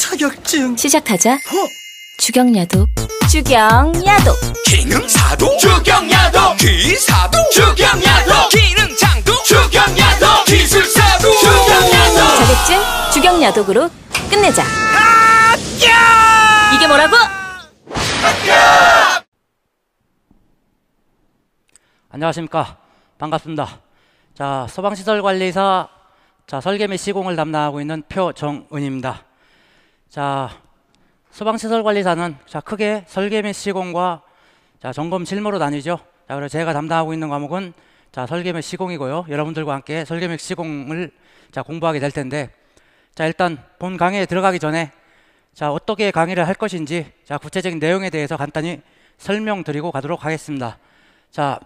자격증 시작하자 허! 어? 주경야독 주경야독 기능사도 주경야독 기사도 주경야독 기능장도 주경야독 기술사도 주경야독 자격증 주경야독으로 끝내자 합 이게 뭐라고? 안녕하십니까 반갑습니다 자 소방시설관리사 자 설계 및 시공을 담당하고 있는 표정은입니다 자, 소방시설 관리사는 자, 크게 설계 및 시공과 자, 점검 실무로 나뉘죠. 자, 그래서 제가 담당하고 있는 과목은 자, 설계 및 시공이고요. 여러분들과 함께 설계 및 시공을 자, 공부하게 될 텐데 자, 일단 본 강의에 들어가기 전에 자, 어떻게 강의를 할 것인지 자, 구체적인 내용에 대해서 간단히 설명드리고 가도록 하겠습니다. 자,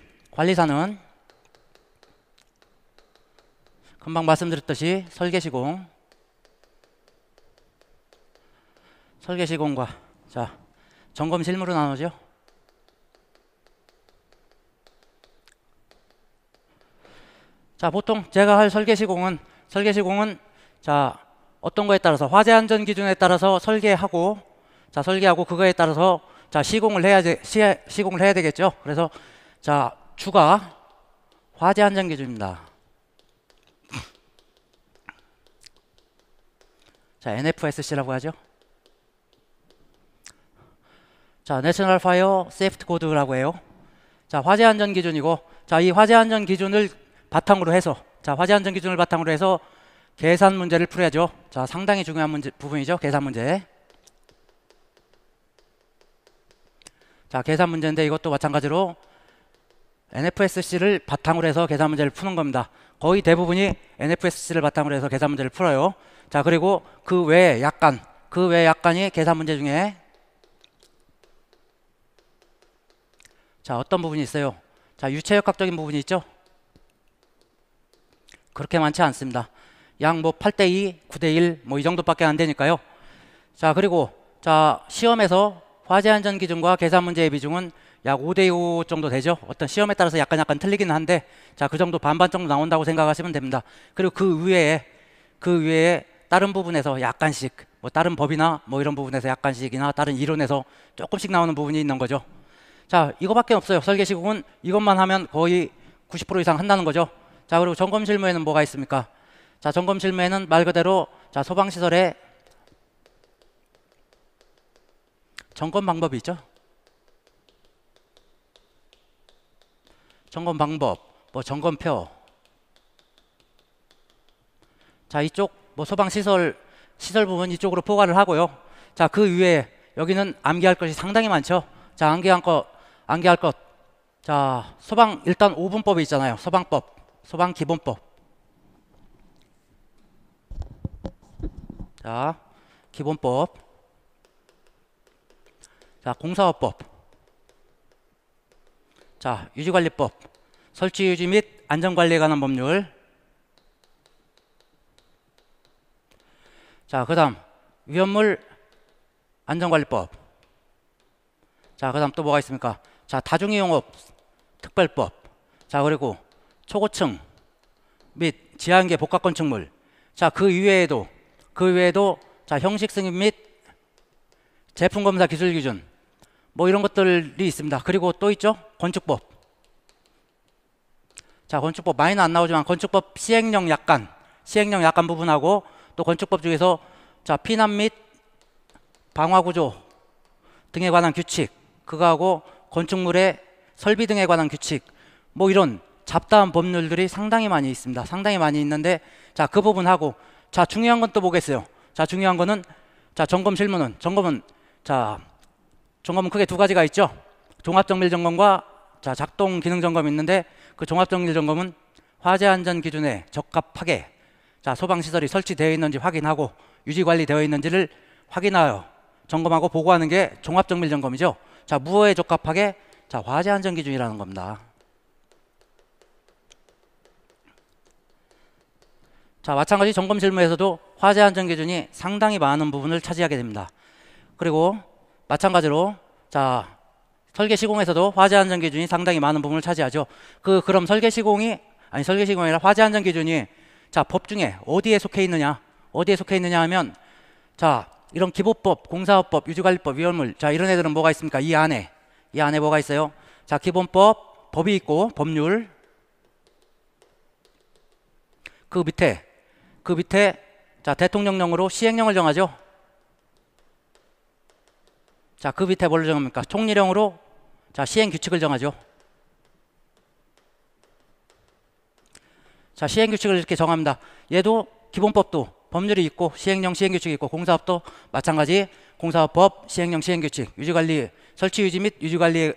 관리사는 금방 말씀드렸듯이 설계 시공 설계 시공과 자 점검 실무로 나누죠. 자 보통 제가 할 설계 시공은 설계 시공은 자 어떤 거에 따라서 화재 안전 기준에 따라서 설계하고 자 설계하고 그거에 따라서 자 시공을 해야 되, 시, 시공을 해야 되겠죠. 그래서 자 주가 화재 안전 기준입니다. 자 NFSC라고 하죠. 자, National Fire Safety Code라고 해요. 자, 화재 안전 기준이고, 자, 이 화재 안전 기준을 바탕으로 해서, 자, 화재 안전 기준을 바탕으로 해서 계산 문제를 풀어야죠. 자, 상당히 중요한 문제, 부분이죠. 계산 문제. 자, 계산 문제인데 이것도 마찬가지로 NFSC를 바탕으로 해서 계산 문제를 푸는 겁니다. 거의 대부분이 NFSC를 바탕으로 해서 계산 문제를 풀어요. 자, 그리고 그 외에 약간, 그 외에 약간이 계산 문제 중에 자, 어떤 부분이 있어요? 자, 유체역학적인 부분이 있죠? 그렇게 많지 않습니다. 양뭐 8대 2, 9대 1 뭐 이 정도밖에 안 되니까요. 자, 그리고 자, 시험에서 화재 안전 기준과 계산 문제의 비중은 약 5대 5 정도 되죠. 어떤 시험에 따라서 약간 약간 틀리긴 한데 자, 그 정도 반반 정도 나온다고 생각하시면 됩니다. 그리고 그 외에 그 외에 다른 부분에서 약간씩 뭐 다른 법이나 뭐 이런 부분에서 약간씩이나 다른 이론에서 조금씩 나오는 부분이 있는 거죠. 자, 이거밖에 없어요. 설계시공은 이것만 하면 거의 90% 이상 한다는 거죠. 자, 그리고 점검 실무에는 뭐가 있습니까? 자, 점검 실무에는 말 그대로 자, 소방 시설에 점검 방법이 있죠. 점검 방법, 뭐 점검표. 자, 이쪽 뭐 소방 시설 시설 부분 이쪽으로 포괄을 하고요. 자, 그 위에 여기는 암기할 것이 상당히 많죠. 자, 암기한 것 암기할 것. 자, 소방 일단 5분법이 있잖아요. 소방법, 소방 기본법. 자, 기본법. 자, 공사업법. 자, 유지관리법. 설치 유지 및 안전관리에 관한 법률. 자, 그다음 위험물 안전관리법. 자, 그다음 또 뭐가 있습니까? 자, 다중이용업 특별법. 자, 그리고 초고층 및 지하인계 복합 건축물. 자, 그 이외에도 그 외에도 자, 형식 승인 및 제품 검사 기술 기준 뭐 이런 것들이 있습니다. 그리고 또 있죠? 건축법. 자, 건축법 많이는 안 나오지만 건축법 시행령 약간 시행령 약간 부분하고 또 건축법 중에서 자, 피난 및 방화 구조 등에 관한 규칙 그거하고 건축물의 설비 등에 관한 규칙 뭐 이런 잡다한 법률들이 상당히 많이 있습니다. 상당히 많이 있는데 자 그 부분하고 자 중요한 건 또보겠어요자 중요한 거는 자 점검 실무는 점검은 자 점검은 크게 두 가지가 있죠. 종합정밀 점검과 자 작동 기능 점검이 있는데 그 종합정밀 점검은 화재 안전 기준에 적합하게 자 소방 시설이 설치되어 있는지 확인하고 유지 관리되어 있는지를 확인하여 점검하고 보고하는 게 종합 정밀 점검이죠. 자, 무엇에 적합하게? 자, 화재 안전 기준이라는 겁니다. 자, 마찬가지 점검 실무에서도 화재 안전 기준이 상당히 많은 부분을 차지하게 됩니다. 그리고 마찬가지로 자, 설계 시공에서도 화재 안전 기준이 상당히 많은 부분을 차지하죠. 그 그럼 설계 시공이 아니 설계 시공이 아니라 화재 안전 기준이 자, 법 중에 어디에 속해 있느냐? 어디에 속해 있느냐 하면 자, 이런 기본법, 공사업법, 유지관리법, 위험물 자 이런 애들은 뭐가 있습니까? 이 안에 이 안에 뭐가 있어요? 자 기본법, 법이 있고 법률 그 밑에 그 밑에 자 대통령령으로 시행령을 정하죠. 자 그 밑에 뭘 정합니까? 총리령으로 자 시행 규칙을 정하죠. 자 시행 규칙을 이렇게 정합니다. 얘도 기본법도 법률이 있고 시행령 시행규칙이 있고 공사업도 마찬가지 공사업법 시행령 시행규칙 유지관리 설치 유지 및 유지관리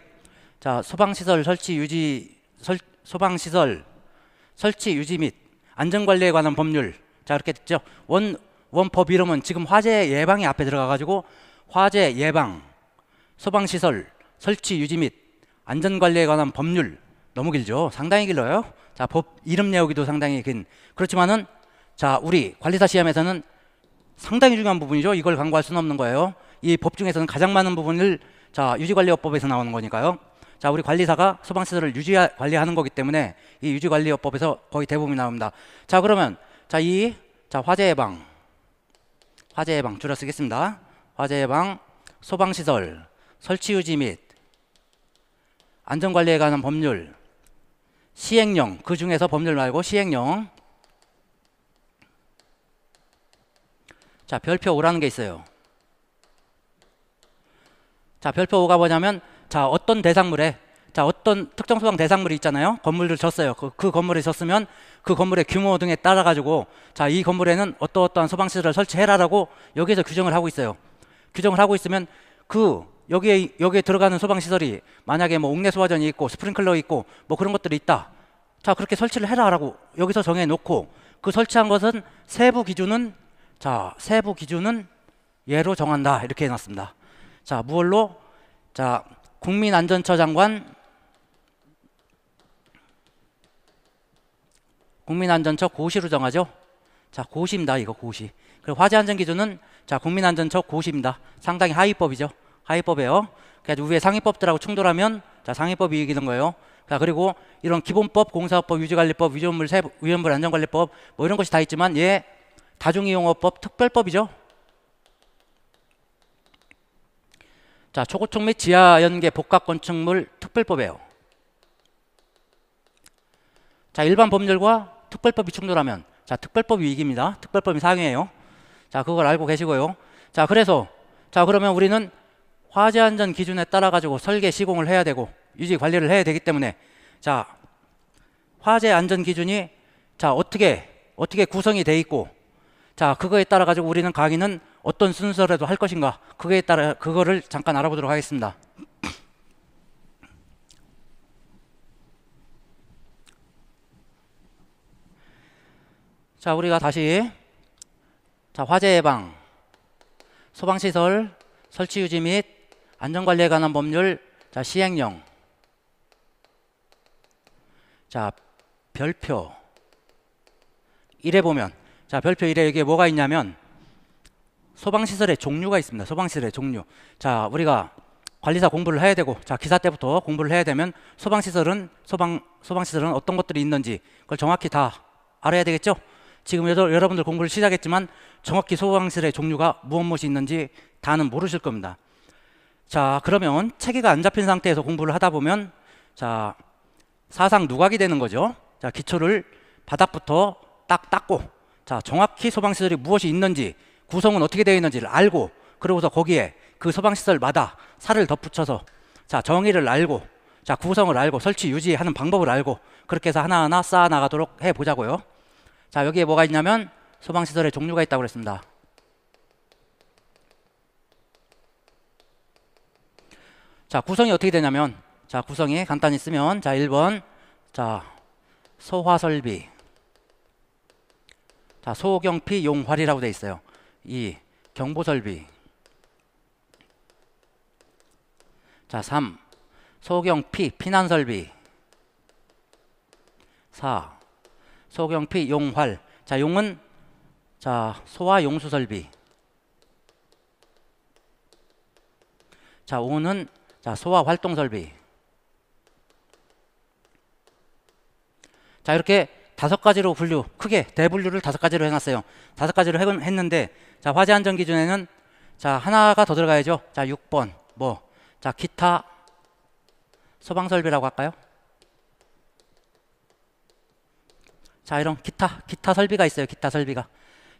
자 소방시설 설치 유지 설, 소방시설 설치 유지 및 안전관리에 관한 법률 자 이렇게 됐죠 원 원법 이름은 지금 화재 예방이 앞에 들어가 가지고 화재 예방 소방시설 설치 유지 및 안전관리에 관한 법률 너무 길죠 상당히 길어요 자 법 이름 내우기도 상당히 긴 그렇지만은 자, 우리 관리사 시험에서는 상당히 중요한 부분이죠. 이걸 강구할 수는 없는 거예요. 이 법 중에서는 가장 많은 부분을 자, 유지관리업법에서 나오는 거니까요. 자, 우리 관리사가 소방시설을 유지 관리하는 거기 때문에 이 유지관리업법에서 거의 대부분이 나옵니다. 자, 그러면 자, 이 자, 화재 예방. 화재 예방 줄여 쓰겠습니다. 화재 예방, 소방시설, 설치 유지 및 안전관리에 관한 법률, 시행령, 그 중에서 법률 말고 시행령, 자, 별표 5라는 게 있어요. 자, 별표 5가 뭐냐면 자, 어떤 대상물에 자, 어떤 특정 소방 대상물이 있잖아요. 건물을 졌어요. 그, 그 건물에 졌으면 그 건물의 규모 등에 따라 가지고 자, 이 건물에는 어떠어떠한 소방 시설을 설치해라라고 여기에서 규정을 하고 있어요. 규정을 하고 있으면 그 여기에 여기에 들어가는 소방 시설이 만약에 뭐 옥내 소화전이 있고 스프링클러 있고 뭐 그런 것들이 있다. 자, 그렇게 설치를 해라라고 여기서 정해 놓고 그 설치한 것은 세부 기준은 자, 세부 기준은 예로 정한다. 이렇게 해놨습니다. 자, 무얼로? 자, 국민안전처 장관 국민안전처 고시로 정하죠. 자, 고시입니다. 이거 고시. 그리고 화재 안전 기준은 자, 국민안전처 고시입니다. 상당히 하위법이죠. 하위법이에요. 그래서 그러니까 위에 상위법들하고 충돌하면 자, 상위법이 이기는 거예요. 자, 그리고 이런 기본법, 공사법, 유지관리법, 위조물 세부, 위험물 안전관리법 뭐 이런 것이 다 있지만 얘 예, 다중이용어법 특별법이죠. 자, 초고층 및 지하연계 복합건축물 특별법이에요. 자, 일반 법률과 특별법이 충돌하면 자, 특별법이 위기입니다. 특별법이 상해요 자, 그걸 알고 계시고요. 자, 그래서 자, 그러면 우리는 화재 안전 기준에 따라 가지고 설계 시공을 해야 되고 유지 관리를 해야 되기 때문에 자, 화재 안전 기준이 자, 어떻게 어떻게 구성이 돼 있고 자, 그거에 따라 가지고 우리는 강의는 어떤 순서라도 할 것인가? 그거에 따라 그거를 잠깐 알아보도록 하겠습니다. 자, 우리가 다시 자, 화재 예방, 소방 시설 설치 유지 및 안전 관리에 관한 법률 자, 시행령. 자, 별표 1에 보면 자, 별표 1에 여기에 뭐가 있냐면 소방시설의 종류가 있습니다. 소방시설의 종류. 자, 우리가 관리사 공부를 해야 되고, 자, 기사 때부터 공부를 해야 되면 소방시설은 소방 소방시설은 어떤 것들이 있는지 그걸 정확히 다 알아야 되겠죠? 지금 여러분들 공부를 시작했지만 정확히 소방시설의 종류가 무엇 무엇이 있는지 다는 모르실 겁니다. 자, 그러면 체계가 안 잡힌 상태에서 공부를 하다 보면 자, 사상 누각이 되는 거죠. 자, 기초를 바닥부터 딱 닦고 자, 정확히 소방시설이 무엇이 있는지 구성은 어떻게 되어 있는지를 알고 그러고서 거기에 그 소방시설마다 살을 덧붙여서 자, 정의를 알고 자, 구성을 알고 설치 유지하는 방법을 알고 그렇게 해서 하나하나 쌓아 나가도록 해 보자고요. 자, 여기에 뭐가 있냐면 소방시설의 종류가 있다고 그랬습니다. 자, 구성이 어떻게 되냐면 자, 구성이 간단히 쓰면 자, 1번 자, 소화 설비 자, 소경피 용활이라고 돼 있어요. 이 경보설비. 자, 3. 소경피 피난설비. 4. 소경피 용활. 자, 용은 자, 소와 용수 설비. 자, 오는 자, 소와 활동 설비. 자, 이렇게 다섯 가지로 분류, 크게 대분류를 네 다섯 가지로 해놨어요. 다섯 가지로 했는데, 자, 화재 안전 기준에는, 자, 하나가 더 들어가야죠. 자, 6번, 뭐, 자, 기타 소방설비라고 할까요? 자, 이런 기타, 기타 설비가 있어요. 기타 설비가.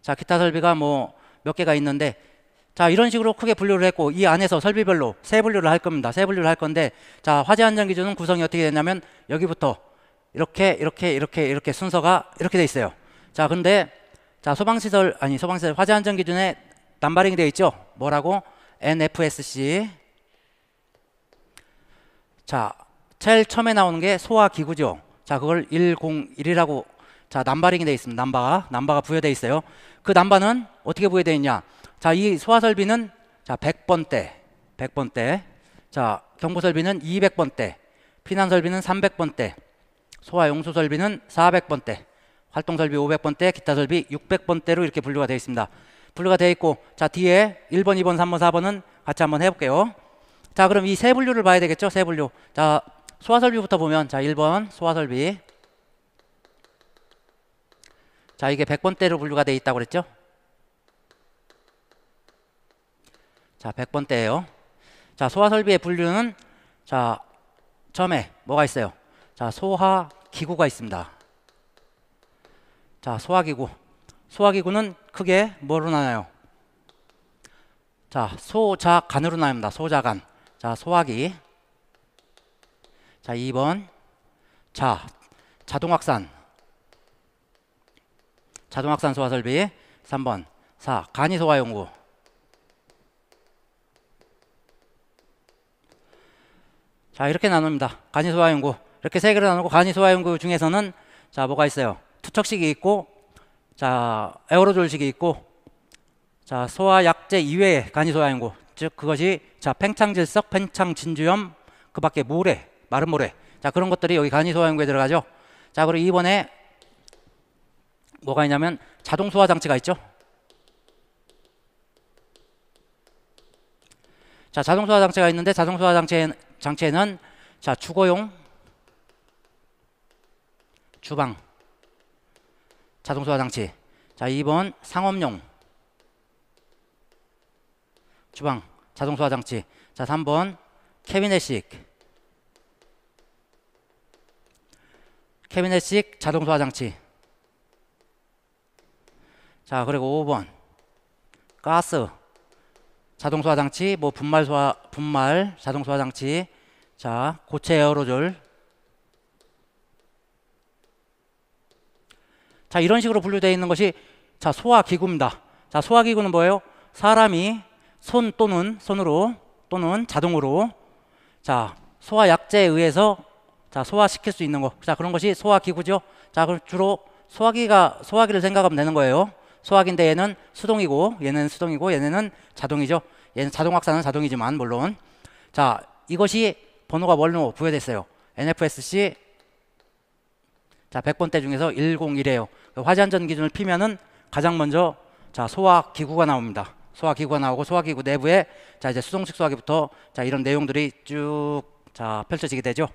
자, 기타 설비가 뭐 몇 개가 있는데, 자, 이런 식으로 크게 분류를 했고, 이 안에서 설비별로 세 분류를 할 겁니다. 세 분류를 할 건데, 자, 화재 안전 기준은 구성이 어떻게 되냐면, 여기부터 이렇게 이렇게 이렇게 이렇게 순서가 이렇게 돼 있어요. 자, 근데 자, 소방시설 아니 소방시설 화재 안전 기준에 남바링이 되어 있죠. 뭐라고? NFSC. 자, 제일 처음에 나오는 게 소화 기구죠. 자, 그걸 101이라고 자, 남바링이 되어 있습니다. 남가 남바가 부여되어 있어요. 그 남바는 어떻게 부여되어 있냐? 자, 이 소화 설비는 자, 100번대. 100번대. 자, 경보 설비는 200번대. 피난 설비는 300번대. 소화용 수설비는 400번대, 활동설비 500번대, 기타설비 600번대로 이렇게 분류가 되어 있습니다. 분류가 되어 있고 자 뒤에 1번, 2번, 3번, 4번은 같이 한번 해볼게요. 자 그럼 이 세 분류를 봐야 되겠죠? 세 분류. 자 소화설비부터 보면 자 1번 소화설비 자 이게 100번대로 분류가 되어 있다고 그랬죠? 자 100번대예요. 자 소화설비의 분류는 자 처음에 뭐가 있어요? 자, 소화 기구가 있습니다. 자, 소화 기구. 소화 기구는 크게 뭐로 나눠요? 자, 소자간으로 나뉩니다. 소자간. 자, 소화기. 자, 2번. 자, 자동 확산. 자동 확산 소화 설비. 3번. 4. 간이 소화 연구. 자, 이렇게 나눕니다. 간이 소화 연구. 이렇게 세개를 나누고 간이 소화연구 중에서는 자 뭐가 있어요? 투척식이 있고 자 에어로졸식이 있고 자 소화약제 이외의 간이 소화연구 즉 그것이 자 팽창질석, 팽창진주염 그밖에 모래, 마른 모래 자 그런 것들이 여기 간이 소화연구에 들어가죠. 자 그리고 이번에 뭐가 있냐면 자동 소화 장치가 있죠. 자 자동 소화 장치가 있는데 자동 소화 장치에, 장치에는 자 주거용 주방 자동 소화 장치 자 2번 상업용 주방 자동 소화 장치 자 3번 캐비넷식 캐비넷식 자동 소화 장치 자 그리고 5번 가스 자동 소화 장치 뭐 분말 소화 분말 자동 소화 장치 자 고체 에어로졸 자, 이런 식으로 분류되어 있는 것이 자, 소화기구입니다. 자, 소화기구는 뭐예요? 사람이 손 또는 손으로 또는 자동으로 자, 소화약제에 의해서 자, 소화시킬 수 있는 것 자, 그런 것이 소화기구죠. 자, 그럼 주로 소화기가 소화기를 생각하면 되는 거예요. 소화기인데 얘는 수동이고 얘는 수동이고 얘네는 자동이죠. 얘는 자동 확산은 자동이지만 물론 자, 이것이 번호가 뭘로 부여됐어요? NFSC 자, 100번대 중에서 101이에요. 그 화재안전 기준을 피면은 가장 먼저 자, 소화 기구가 나옵니다. 소화 기구가 나오고 소화 기구 내부에 자, 이제 수동식 소화기부터 자, 이런 내용들이 쭉 자, 펼쳐지게 되죠.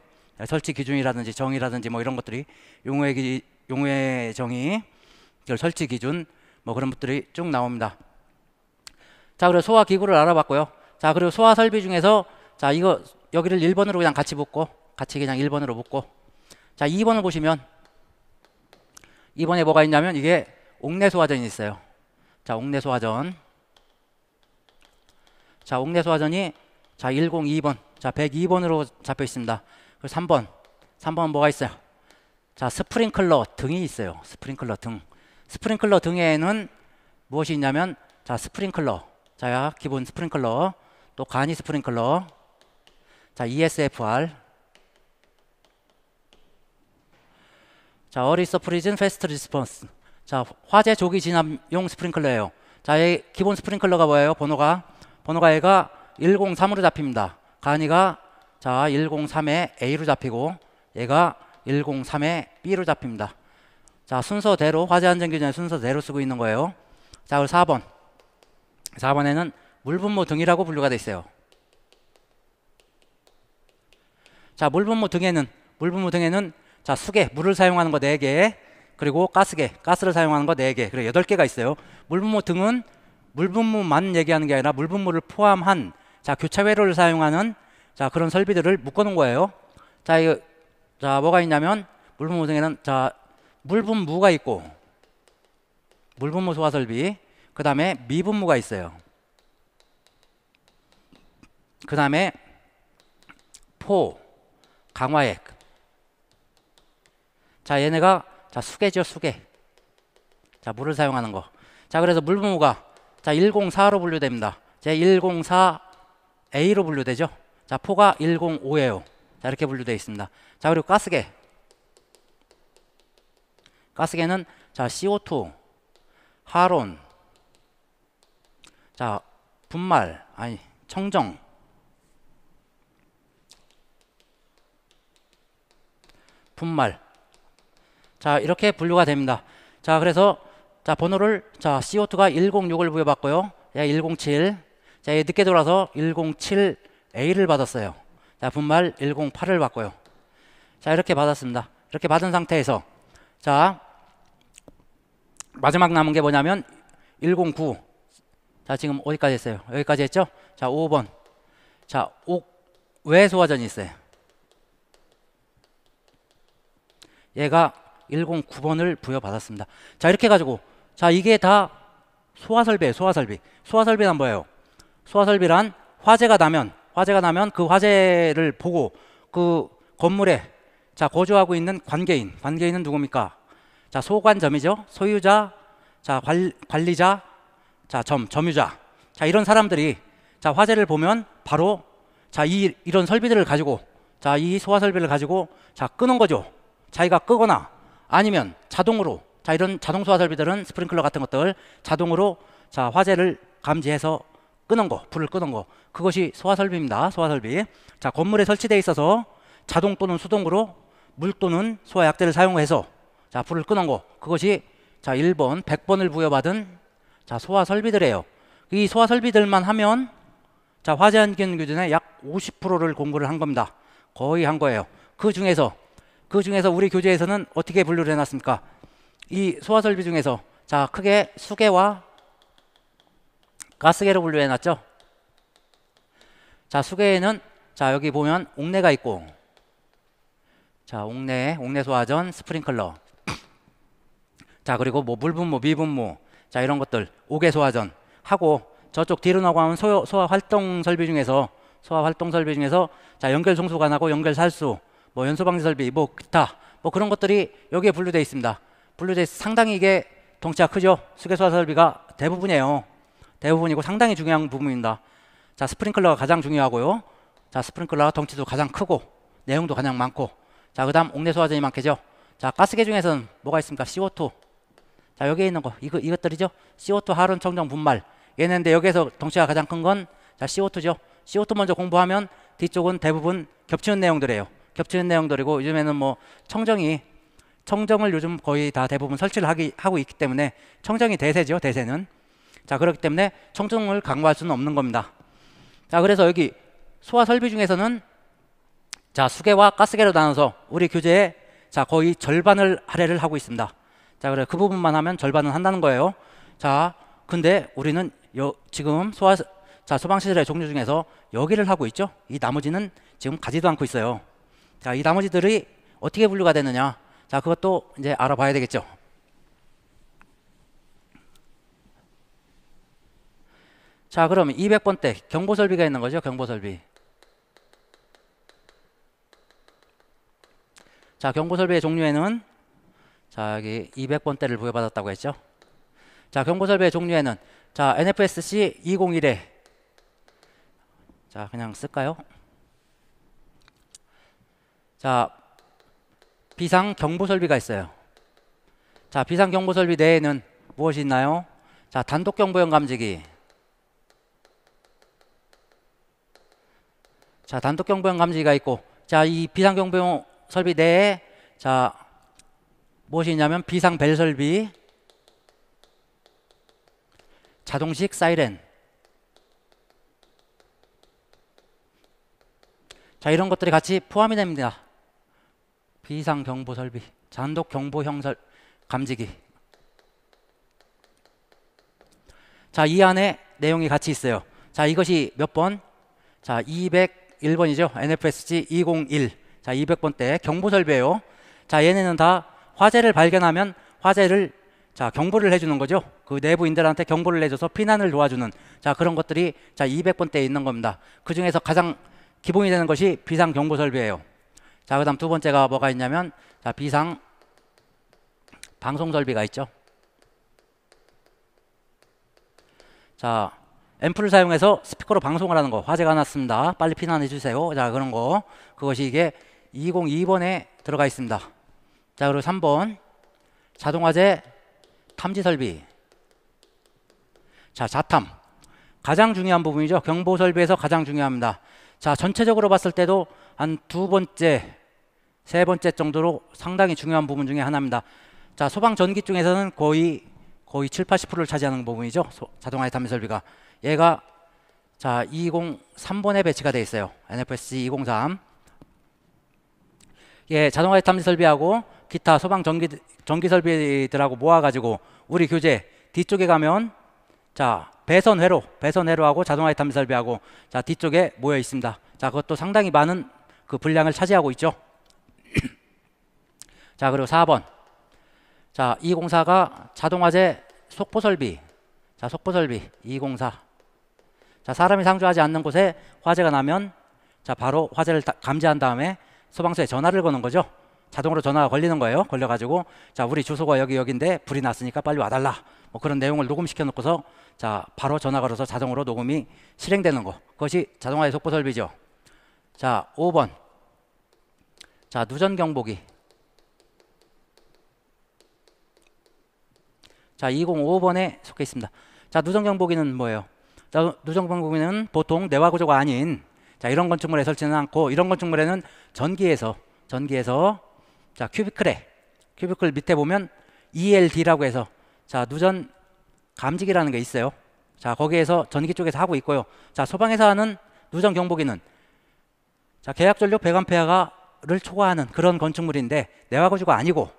설치 기준이라든지 정의라든지 뭐 이런 것들이 용어의 기, 용어의 정의, 설치 기준 뭐 그런 것들이 쭉 나옵니다. 자, 그리고 소화 기구를 알아봤고요. 자, 그리고 소화 설비 중에서 자, 이거 여기를 1번으로 그냥 같이 붙고 같이 그냥 1번으로 붙고 자, 2번을 보시면 이번에 뭐가 있냐면 이게 옥내소화전이 있어요. 자, 옥내소화전. 자, 옥내소화전이 자, 102번. 자, 102번으로 잡혀 있습니다. 그 3번. 3번 뭐가 있어요? 자, 스프링클러 등이 있어요. 스프링클러 등. 스프링클러 등에는 무엇이 있냐면 자, 스프링클러. 자, 기본 스프링클러. 또 간이 스프링클러. 자, ESFR. 자, 어리 서프리즌 패스트 리스폰스. 자, 화재 조기 진압용 스프링클러예요. 자, 이 기본 스프링클러가 뭐예요? 번호가 번호가 얘가 103으로 잡힙니다. 간이가 자, 103에 A로 잡히고 얘가 103에 B로 잡힙니다. 자, 순서대로 화재 안전 기준에 순서대로 쓰고 있는 거예요. 자, 그 4번. 4번에는 물분모 등이라고 분류가 돼 있어요. 자, 물분모 등에는 물분모 등에는 자, 수계, 물을 사용하는 거 4개, 그리고 가스계, 가스를 사용하는 거 4개, 그리고 8개가 있어요. 물분모 등은 물분모만 얘기하는 게 아니라 물분모를 포함한 자, 교차회로를 사용하는 자, 그런 설비들을 묶어 놓은 거예요. 자, 이거 자, 뭐가 있냐면 물분모 등에는 자, 물분무가 있고 물분모 소화 설비, 그다음에 미분무가 있어요. 그다음에 포 강화액 자, 얘네가 자, 수계죠, 수계. 자, 물을 사용하는 거. 자, 그래서 물분모가 자, 104로 분류됩니다. 제 104A로 분류되죠. 자, 포가 105예요. 자, 이렇게 분류되어 있습니다. 자, 그리고 가스계. 가스계는 자, CO2, 하론, 자, 분말, 아니, 청정, 분말. 자, 이렇게 분류가 됩니다. 자, 그래서 자, 번호를 자, CO2가 106을 부여받고요. 야, 107. 자, 얘 늦게 돌아서 107A를 받았어요. 자, 분말 108을 받고요. 자, 이렇게 받았습니다. 이렇게 받은 상태에서 자, 마지막 남은 게 뭐냐면 109. 자, 지금 어디까지 했어요? 여기까지 했죠? 자, 5번. 자, 옥외 소화전이 있어요. 얘가 109번을 부여받았습니다. 자, 이렇게 해 가지고 자, 이게 다소화설비예 소화설비. 소화설비란 뭐예요? 소화설비란 화재가 나면 화재가 나면 그 화재를 보고 그 건물에 자, 거주하고 있는 관계인. 관계인은 누굽니까? 자, 소관점이죠. 소유자, 자, 관, 관리자, 자, 점, 점유자. 자, 이런 사람들이 자, 화재를 보면 바로 자, 이 이런 설비들을 가지고 자, 이 소화 설비를 가지고 자, 끄는 거죠. 자기가 끄거나 아니면 자동으로 자 이런 자동 소화 설비들은 스프링클러 같은 것들 자동으로 자 화재를 감지해서 끄는 거 불을 끄는 거 그것이 소화 설비입니다 소화 설비 자 건물에 설치되어 있어서 자동 또는 수동으로 물 또는 소화 약재를 사용해서 자 불을 끄는 거 그것이 자 1번 100번을 부여받은 자 소화 설비들이에요 이 소화 설비들만 하면 자 화재 안전 기준에약 50%를 공부를 한 겁니다 거의 한 거예요 그 중에서 그 중에서 우리 교재에서는 어떻게 분류를 해놨습니까? 이 소화설비 중에서 자 크게 수계와 가스계로 분류해놨죠. 자 수계에는 자 여기 보면 옥내가 있고 자 옥내 옥내 소화전 스프링클러 자 그리고 뭐 물분무 미분무 자 이런 것들 옥외 소화전 하고 저쪽 뒤로 나가면 소화 활동 설비 중에서 소화 활동 설비 중에서 자 연결 송수관하고 연결 살수 뭐 연소방지설비, 뭐 기타, 뭐 그런 것들이 여기에 분류되어 있습니다. 분류되어 있 상당히 이게 덩치가 크죠? 수계소화 설비가 대부분이에요. 대부분이고 상당히 중요한 부분입니다. 자, 스프링클러가 가장 중요하고요. 자, 스프링클러가 덩치도 가장 크고, 내용도 가장 많고. 자, 그 다음 옥내 소화전이 많겠죠? 자, 가스계 중에서는 뭐가 있습니까? CO2. 자, 여기에 있는 거, 이거, 이것들이죠? CO2 하른 청정 분말. 얘네인데 여기에서 덩치가 가장 큰 건 자, CO2죠. CO2 먼저 공부하면 뒤쪽은 대부분 겹치는 내용들이에요. 겹치는 내용들이고 요즘에는 뭐 청정이 청정을 요즘 거의 다 대부분 설치를 하기, 하고 있기 때문에 청정이 대세죠 대세는 자 그렇기 때문에 청정을 강구할 수는 없는 겁니다 자 그래서 여기 소화 설비 중에서는 자 수계와 가스계로 나눠서 우리 교재에 자 거의 절반을 할애를 하고 있습니다 자 그래 그 부분만 하면 절반은 한다는 거예요 자 근데 우리는 요 지금 소화 자 소방시설의 종류 중에서 여기를 하고 있죠 이 나머지는 지금 가지도 않고 있어요 자, 이 나머지들이 어떻게 분류가 되느냐? 자, 그것도 이제 알아봐야 되겠죠. 자, 그럼 200번 대 경보 설비가 있는 거죠. 경보 설비. 자, 경보 설비의 종류에는 자, 여기 200번 대를 부여받았다고 했죠. 자, 경보 설비의 종류에는 자, NFSC 201에 자, 그냥 쓸까요? 자, 비상 경보 설비가 있어요. 자, 비상 경보 설비 내에는 무엇이 있나요? 자, 단독 경보형 감지기. 자, 단독 경보형 감지기가 있고 자, 이 비상 경보형 설비 내에 자, 무엇이 있냐면 비상 벨 설비, 자동식 사이렌. 자, 이런 것들이 같이 포함이 됩니다. 비상 경보 설비, 잔독 경보 형설, 감지기. 자, 이 안에 내용이 같이 있어요. 자, 이것이 몇 번? 자, 201번이죠. NFSG 201. 자, 200번 대 경보 설비예요. 자, 얘네는 다 화재를 발견하면 화재를 자, 경보를 해 주는 거죠. 그 내부인들한테 경보를 해 줘서 피난을 도와주는 자, 그런 것들이 자, 200번 대에 있는 겁니다. 그중에서 가장 기본이 되는 것이 비상 경보 설비예요. 자, 그 다음 두 번째가 뭐가 있냐면 자, 비상 방송 설비가 있죠. 자, 앰플을 사용해서 스피커로 방송을 하는 거화재가 났습니다. 빨리 피난해 주세요. 자, 그런 거. 그것이 이게 202번에 들어가 있습니다. 자, 그리고 3번 자동화재 탐지 설비. 자, 자탐. 가장 중요한 부분이죠. 경보 설비에서 가장 중요합니다. 자, 전체적으로 봤을 때도 한 두 번째, 세 번째 정도로 상당히 중요한 부분 중에 하나입니다. 자, 소방 전기 중에서는 거의 거의 7, 80%를 차지하는 부분이죠. 자동화의 담배 설비가 얘가 자, 203번에 배치가 돼 있어요. NFSC 203. 예, 자동화 탐지 설비하고 기타 소방 전기 전기 설비들하고 모아 가지고 우리 교재 뒤쪽에 가면 자, 배선 회로, 배선 회로하고 자동화 탐미 설비하고 자 뒤쪽에 모여 있습니다. 자 그것도 상당히 많은 그 분량을 차지하고 있죠. 자 그리고 4번 자 204가 자동화재 속보 설비 자 속보 설비 204자 사람이 상주하지 않는 곳에 화재가 나면 자 바로 화재를 감지한 다음에 소방서에 전화를 거는 거죠. 자동으로 전화가 걸리는 거예요. 걸려가지고 자 우리 주소가 여기 여기인데 불이 났으니까 빨리 와달라. 뭐 그런 내용을 녹음시켜 놓고서 자, 바로 전화 걸어서 자동으로 녹음이 실행되는 거. 그것이 자동화의 속보 설비죠. 자, 5번. 자, 누전 경보기. 자, 205번에 속해 있습니다. 자, 누전 경보기는 뭐예요? 자, 누전 경보기는 보통 내화 구조가 아닌 자, 이런 건축물에 설치는 않고 이런 건축물에는 전기에서 전기에서 자, 큐비클에 큐비클 밑에 보면 ELD라고 해서 자, 누전 감지기라는 게 있어요. 자, 거기에서 전기 쪽에서 하고 있고요. 자, 소방에서 하는 누전 경보기는 자, 계약 전력 배관 폐하가를 초과하는 그런 건축물인데 내화구조가 아니고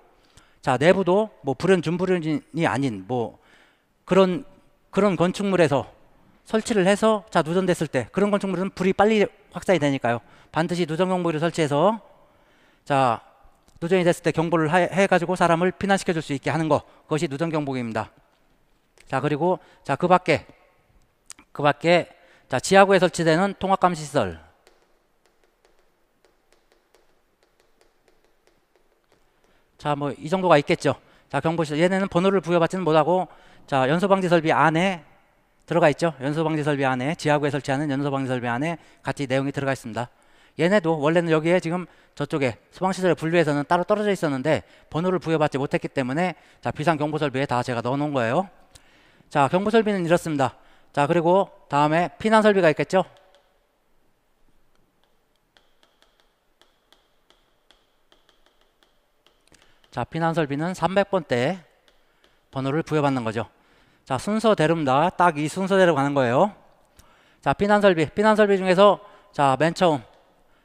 자, 내부도 뭐 불은 준불이 아닌 뭐 그런 그런 건축물에서 설치를 해서 자, 누전됐을 때 그런 건축물은 불이 빨리 확산이 되니까요. 반드시 누전 경보기를 설치해서 자, 누전이 됐을 때 경보를 해, 가지고 사람을 피난시켜 줄 수 있게 하는 거 그것이 누전 경보기입니다. 자, 그리고 자, 그 밖에 그 밖에 자, 지하구에 설치되는 통합감 시설 자, 뭐 이 정도가 있겠죠. 자, 경보시설 얘네는 번호를 부여받지는 못하고 자, 연소방지 설비 안에 들어가 있죠. 연소방지 설비 안에 지하구에 설치하는 연소방지 설비 안에 같이 내용이 들어가 있습니다. 얘네도 원래는 여기에 지금 저쪽에 소방시설 분류에서는 따로 떨어져 있었는데 번호를 부여받지 못했기 때문에 자 비상경보설비에 다 제가 넣어놓은 거예요. 자, 경보 설비는 이렇습니다. 자, 그리고 다음에 피난 설비가 있겠죠? 자, 피난 설비는 300번대 번호를 부여받는 거죠. 자, 순서대로입니다. 딱 이 순서대로 가는 거예요. 자, 피난 설비. 피난 설비 중에서 자, 맨 처음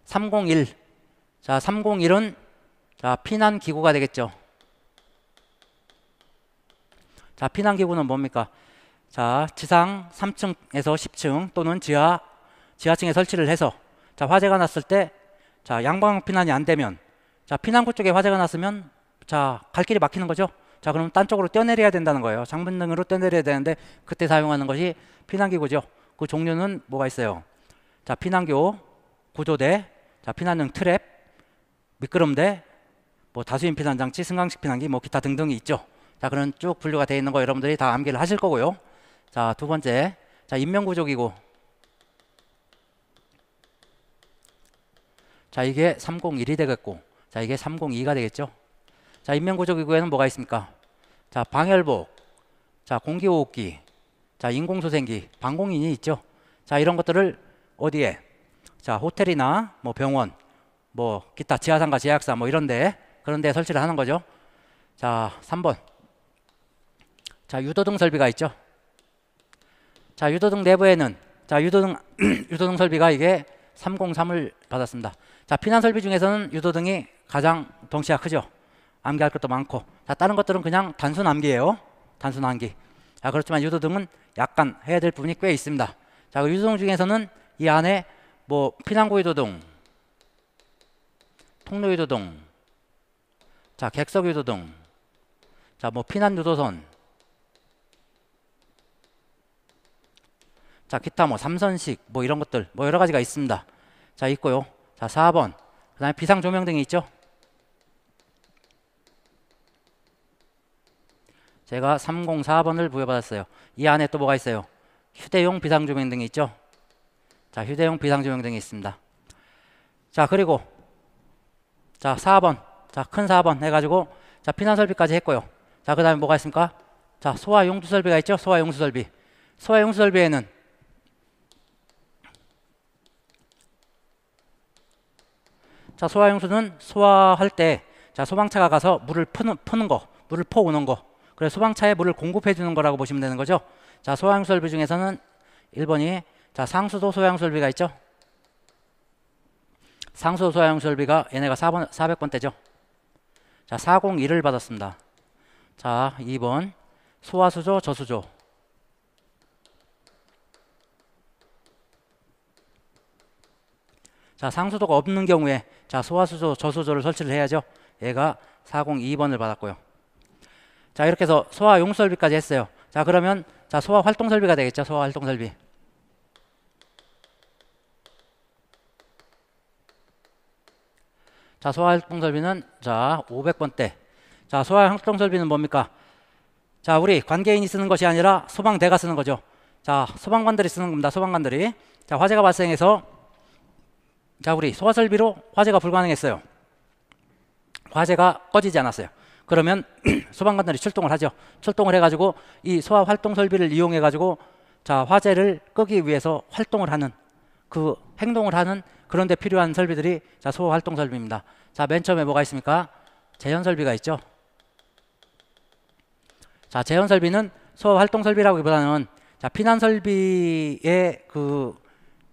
301. 자, 301은 자, 피난 기구가 되겠죠. 자, 피난기구는 뭡니까? 자, 지상 3층에서 10층 또는 지하 지하층에 설치를 해서 자, 화재가 났을 때 자, 양방 피난이 안 되면 자, 피난구 쪽에 화재가 났으면 자, 갈 길이 막히는 거죠. 자, 그럼 딴 쪽으로 뛰어내려야 된다는 거예요. 장문등으로 뛰어내려야 되는데 그때 사용하는 것이 피난기구죠. 그 종류는 뭐가 있어요? 자, 피난교, 구조대, 자, 피난용 트랩, 미끄럼대, 뭐 다수인 피난장치, 승강식 피난기, 뭐 기타 등등이 있죠. 자, 그런 쭉 분류가 되어 있는 거 여러분들이 다 암기를 하실 거고요. 자, 두 번째. 자, 인명구족이고. 자, 이게 301이 되겠고. 자, 이게 302가 되겠죠. 자, 인명구족이고에는 뭐가 있습니까? 자, 방열복. 자, 공기호흡기. 자, 인공소생기. 방공인이 있죠. 자, 이런 것들을 어디에? 자, 호텔이나 뭐 병원, 뭐 기타 지하상가, 제약사뭐 이런데 그런데 설치를 하는 거죠. 자, 3번. 자, 유도등 설비가 있죠. 자, 유도등 내부에는 자, 유도등 유도등 설비가 이게 303을 받았습니다. 자, 피난 설비 중에서는 유도등이 가장 덩치가 크죠. 암기할 것도 많고. 자, 다른 것들은 그냥 단순 암기예요. 단순 암기. 자, 그렇지만 유도등은 약간 해야 될 부분이 꽤 있습니다. 자, 그 유도등 중에서는 이 안에 뭐 피난고 유도등, 통로 유도등, 자, 객석 유도등, 자, 뭐 피난 유도선, 자, 기타 뭐 삼선식 뭐 이런 것들 뭐 여러 가지가 있습니다. 자, 있고요. 자, 4번. 그다음에 비상 조명등이 있죠. 제가 304번을 부여받았어요. 이 안에 또 뭐가 있어요? 휴대용 비상 조명등이 있죠. 자, 휴대용 비상 조명등이 있습니다. 자, 그리고 자, 4번. 자, 큰 4번 해 가지고 자, 피난 설비까지 했고요. 자, 그다음에 뭐가 있습니까? 자, 소화 용수 설비가 있죠. 소화 용수 설비. 소화 용수 설비에는 자, 소화용수는 소화할 때 자, 소방차가 가서 물을 푸는, 푸는 거, 물을 퍼오는 거. 그래서 소방차에 물을 공급해 주는 거라고 보시면 되는 거죠. 자, 소화용설비 중에서는 1번이 자, 상수도 소화용설비가 있죠. 상수도 소화용설비가 얘네가 4번 400번대죠. 자, 401을 받았습니다. 자, 2번 소화수조, 저수조. 자, 상수도가 없는 경우에 자, 소화수소 저수조를 설치를 해야죠. 얘가 402번을 받았고요. 자, 이렇게 해서 소화 용 설비까지 했어요. 자, 그러면 자, 소화 활동 설비가 되겠죠. 소화 활동 설비. 자, 소화 활동 설비는 자, 500번대. 자, 소화 활동 설비는 뭡니까? 자, 우리 관계인이 쓰는 것이 아니라 소방대가 쓰는 거죠. 자, 소방관들이 쓰는 겁니다. 소방관들이. 자, 화재가 발생해서 자, 우리 소화설비로 화재가 불가능했어요. 화재가 꺼지지 않았어요. 그러면 소방관들이 출동을 하죠. 출동을 해가지고 이 소화 활동 설비를 이용해가지고 자 화재를 끄기 위해서 활동을 하는 그 행동을 하는 그런데 필요한 설비들이 자 소화 활동 설비입니다. 자맨 처음에 뭐가 있습니까? 재현 설비가 있죠. 자 재현 설비는 소화 활동 설비라기보다는 자 피난 설비의 그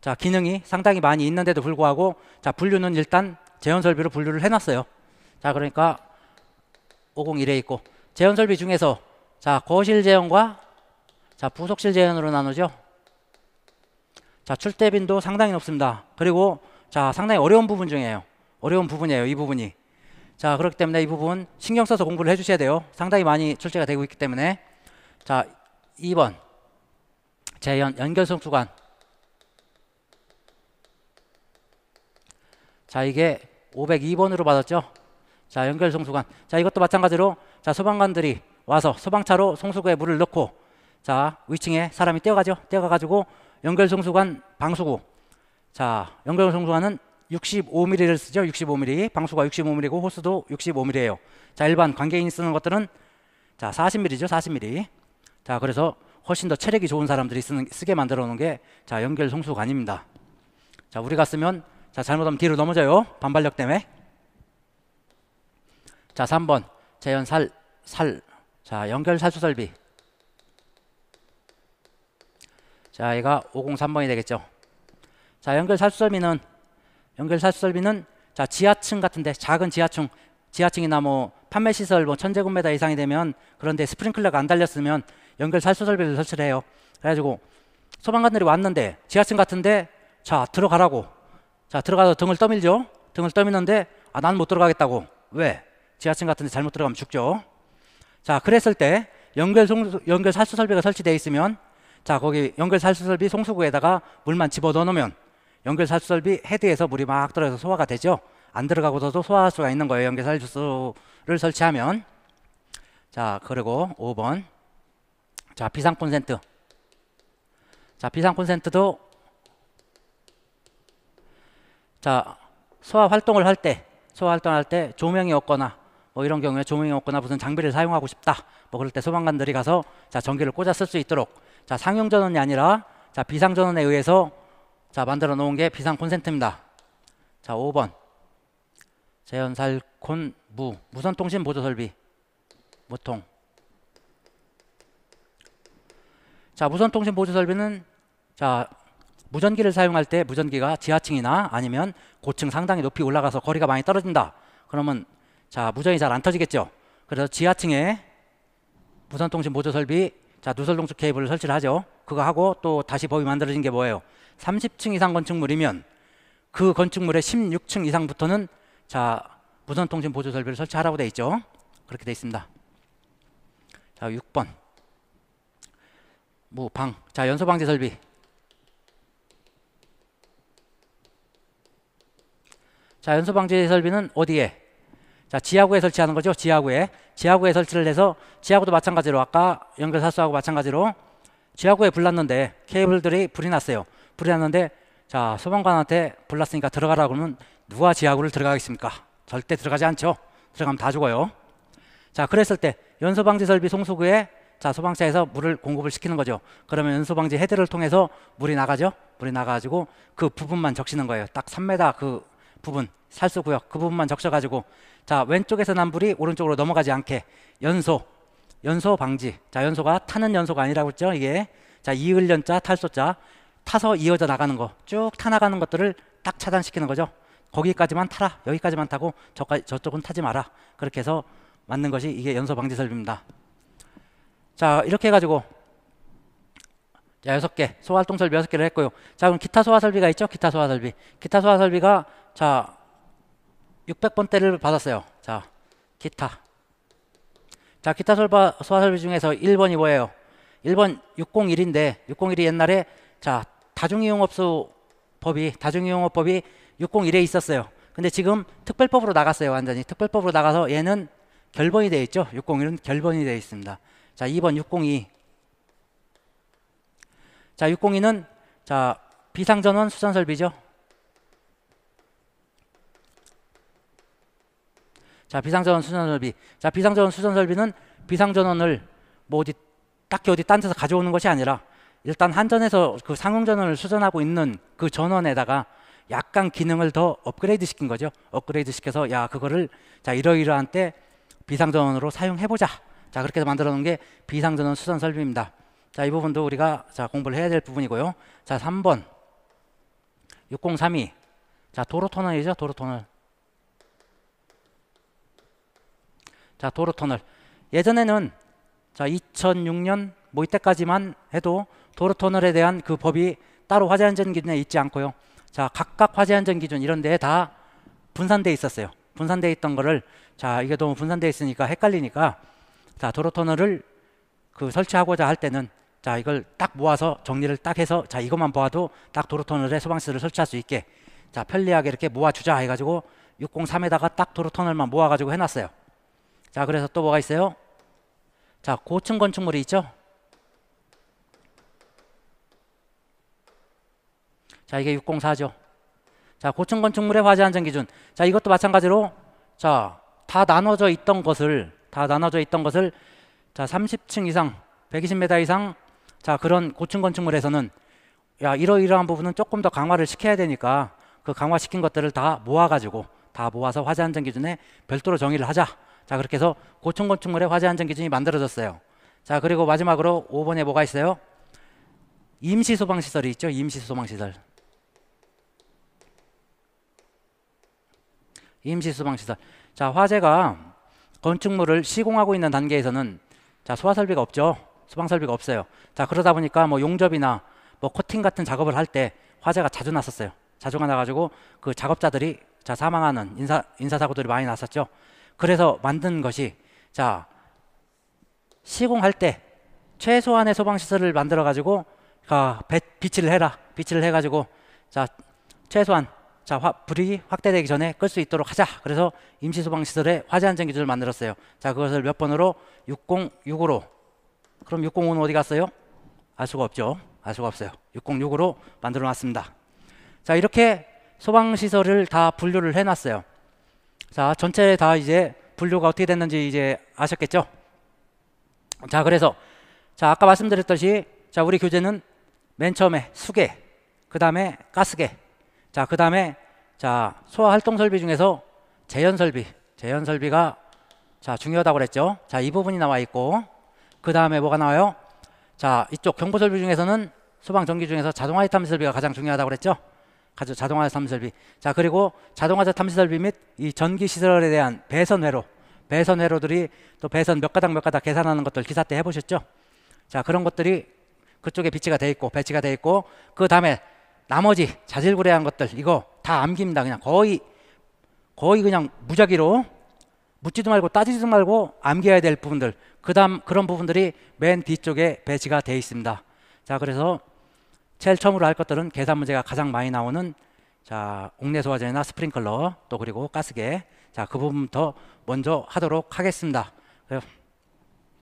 자, 기능이 상당히 많이 있는데도 불구하고 자, 분류는 일단 재현 설비로 분류를 해 놨어요. 자, 그러니까 501에 있고 재현 설비 중에서 자, 거실 재현과 자, 부속실 재현으로 나누죠. 자, 출대빈도 상당히 높습니다. 그리고 자, 상당히 어려운 부분 중에요. 어려운 부분이에요. 이 부분이. 자, 그렇기 때문에 이 부분 신경 써서 공부를 해 주셔야 돼요. 상당히 많이 출제가 되고 있기 때문에. 자, 2번. 재연 연결성 수관. 자 이게 502번으로 받았죠. 자 연결 송수관. 자 이것도 마찬가지로 자 소방관들이 와서 소방차로 송수구에 물을 넣고 자 위층에 사람이 뛰어가죠. 뛰어가가지고 연결 송수관 방수구. 자 연결 송수관은 65mm를 쓰죠. 65mm 방수가 65mm고 호수도 65mm예요. 자 일반 관계인이 쓰는 것들은 자 40mm죠. 40mm. 자 그래서 훨씬 더 체력이 좋은 사람들이 쓰는, 쓰게 만들어 놓은 게 자 연결 송수관입니다. 자 우리가 쓰면 자, 잘못하면 뒤로 넘어져요. 반발력 때문에. 자, 3번. 재현 살, 살. 자, 연결 살수 설비. 자, 얘가 503번이 되겠죠. 자, 연결 살수 설비는 연결 살수 설비는 자, 지하층 같은데 작은 지하층, 지하층이나 뭐 판매 시설 뭐천재군0다 이상이 되면 그런데 스프링클러가 안 달렸으면 연결 살수 설비를 설치를 해요. 그래 가지고 소방관들이 왔는데 지하층 같은데 자, 들어가라고 자 들어가서 등을 떠밀죠 등을 떠미는데 아 나는 못 들어가겠다고 왜 지하층 같은데 잘못 들어가면 죽죠 자 그랬을 때 연결 송 연결 살수 설비가 설치되어 있으면 자 거기 연결 살수 설비 송수구에다가 물만 집어넣어 놓으면 연결 살수 설비 헤드에서 물이 막 들어서 가 소화가 되죠 안 들어가고서도 소화할 수가 있는 거예요 연결 살수를 설치하면 자 그리고 5번 자 비상 콘센트 자 비상 콘센트도 자, 소화 활동을 할 때, 소화 활동할 때 조명이 없거나 뭐 이런 경우에 조명이 없거나 무슨 장비를 사용하고 싶다. 뭐 그럴 때 소방관들이 가서 자, 전기를 꽂아 쓸 수 있도록 자, 상용 전원이 아니라 자, 비상 전원에 의해서 자, 만들어 놓은 게 비상 콘센트입니다. 자, 5번. 재현살콘 무 무선 통신 보조 설비 모통 자 무선 통신 보조 설비는 자 무전기를 사용할 때 무전기가 지하층이나 아니면 고층 상당히 높이 올라가서 거리가 많이 떨어진다. 그러면 자 무전이 잘 안 터지겠죠. 그래서 지하층에 무선통신 보조 설비 자 누설동축 케이블을 설치를 하죠. 그거 하고 또 다시 법이 만들어진 게 뭐예요? 30층 이상 건축물이면 그 건축물의 16층 이상부터는 자 무선통신 보조 설비를 설치하라고 돼 있죠. 그렇게 돼 있습니다. 자 6번 무방 자 연소방지 설비 자, 연소 방지 설비는 어디에? 자, 지하구에 설치하는 거죠. 지하구에. 지하구에 설치를 해서 지하구도 마찬가지로 아까 연결 사수하고 마찬가지로 지하구에 불났는데 케이블들이 불이 났어요. 불이 났는데 자, 소방관한테 불났으니까 들어가라 그러면 누가 지하구를 들어가겠습니까? 절대 들어가지 않죠. 들어가면 다 죽어요. 자, 그랬을 때 연소 방지 설비 송수구에 자, 소방차에서 물을 공급을 시키는 거죠. 그러면 연소 방지 헤드를 통해서 물이 나가죠. 물이 나가지고 그 부분만 적시는 거예요. 딱 3m 그 부분 살수 구역 그 부분만 적셔가지고 자 왼쪽에서 난 불이 오른쪽으로 넘어가지 않게 연소 연소 방지 자 연소가 타는 연소가 아니라고 했죠 이게 자 이을연자 탈소자 타서 이어져 나가는 거 쭉 타나가는 것들을 딱 차단시키는 거죠 거기까지만 타라 여기까지만 타고 저까 저쪽은 타지 마라 그렇게 해서 맞는 것이 이게 연소 방지 설비입니다 자 이렇게 해가지고 자 여섯 개 소화활동 설비 여섯 개를 했고요 자 그럼 기타 소화 설비가 있죠 기타 소화 설비 기타 소화 설비가 자, 600번대를 받았어요. 자, 기타. 자, 기타 설바, 소화설비 중에서 1번이 뭐예요? 1번 601인데 601이 옛날에 자, 다중이용업소 법이 다중이용업법이 601에 있었어요. 근데 지금 특별법으로 나갔어요. 완전히 특별법으로 나가서 얘는 결번이 되어 있죠. 601은 결번이 되어 있습니다. 자, 2번 602. 자, 602는 자, 비상전원 수전설비죠. 자, 비상전원 수전 설비. 자, 비상전원 수전 설비는 비상전원을 뭐 어디 딱히 어디 딴 데서 가져오는 것이 아니라 일단 한전에서 그 상용전원을 수전하고 있는 그 전원에다가 약간 기능을 더 업그레이드 시킨 거죠. 업그레이드 시켜서 야 그거를 자 이러이러한 때 비상전원으로 사용해보자. 자 그렇게 해서 만들어 놓은 게 비상전원 수전 설비입니다. 자 이 부분도 우리가 자 공부를 해야 될 부분이고요. 자 3번 6032. 자 도로 터널이죠. 도로 터널. 자, 도로 터널. 예전에는 자, 2006년 뭐 이때까지만 해도 도로 터널에 대한 그 법이 따로 화재 안전 기준에 있지 않고요. 자, 각각 화재 안전 기준 이런 데에 다 분산돼 있었어요. 분산돼 있던 거를 자, 이게 너무 분산돼 있으니까 헷갈리니까 자, 도로 터널을 그 설치하고자 할 때는 자, 이걸 딱 모아서 정리를 딱 해서 자, 이것만 보아도 딱 도로 터널에 소방시설을 설치할 수 있게 자, 편리하게 이렇게 모아 주자 해 가지고 603에다가 딱 도로 터널만 모아 가지고 해 놨어요. 자, 그래서 또 뭐가 있어요? 자, 고층 건축물이 있죠? 자, 이게 604죠. 자, 고층 건축물의 화재 안전 기준. 자, 이것도 마찬가지로 자, 다 나눠져 있던 것을 다 나눠져 있던 것을 자, 30층 이상, 120m 이상 자, 그런 고층 건축물에서는 야, 이러이러한 부분은 조금 더 강화를 시켜야 되니까 그 강화시킨 것들을 다 모아 가지고 다 모아서 화재 안전 기준에 별도로 정의를 하자. 자 그렇게 해서 고층 건축물의 화재 안전 기준이 만들어졌어요. 자 그리고 마지막으로 5번에 뭐가 있어요? 임시 소방 시설이 있죠. 임시 소방 시설. 임시 소방 시설. 자 화재가 건축물을 시공하고 있는 단계에서는 자 소화 설비가 없죠. 소방 설비가 없어요. 자 그러다 보니까 뭐 용접이나 뭐 코팅 같은 작업을 할 때 화재가 자주 났었어요. 자주가 나가지고 그 작업자들이 자 사망하는 인사 인사 사고들이 많이 났었죠. 그래서 만든 것이 자 시공할 때 최소한의 소방시설을 만들어 가지고 배, 비치를 해라 비치를 해가지고 자 최소한 자 화, 불이 확대되기 전에 끌 수 있도록 하자 그래서 임시 소방시설에 화재 안전 기준을 만들었어요 자 그것을 몇 번으로 606으로 그럼 605는 어디 갔어요 알 수가 없죠 알 수가 없어요 606으로 만들어 놨습니다 자 이렇게 소방시설을 다 분류를 해놨어요 자, 전체 다 이제 분류가 어떻게 됐는지 이제 아셨겠죠? 자, 그래서 자, 아까 말씀드렸듯이 자, 우리 교재는 맨 처음에 수계, 그다음에 가스계. 자, 그다음에 자, 소화 활동 설비 중에서 재현 설비. 재현 설비가 자, 중요하다고 그랬죠? 자, 이 부분이 나와 있고 그다음에 뭐가 나와요? 자, 이쪽 경보 설비 중에서는 소방 전기 중에서 자동 하이탐 설비가 가장 중요하다고 그랬죠? 가죠. 자동화 탐지 설비. 자, 그리고 자동화자 탐지 설비 및 이 전기 시설에 대한 배선 회로, 배선 회로들이 또 배선 몇 가닥 몇 가닥 계산하는 것들 기사 때 해보셨죠? 자, 그런 것들이 그쪽에 비치가 돼 있고 배치가 돼 있고 그 다음에 나머지 자질구레한 것들 이거 다 암깁니다. 그냥 거의 거의 그냥 무작위로 묻지도 말고 따지지도 말고 암기해야 될 부분들 그다음 그런 부분들이 맨 뒤쪽에 배치가 돼 있습니다. 자, 그래서 제일 처음으로 할 것들은 계산 문제가 가장 많이 나오는 자 옥내 소화제나 스프링클러 또 그리고 가스계 자그 부분부터 먼저 하도록 하겠습니다.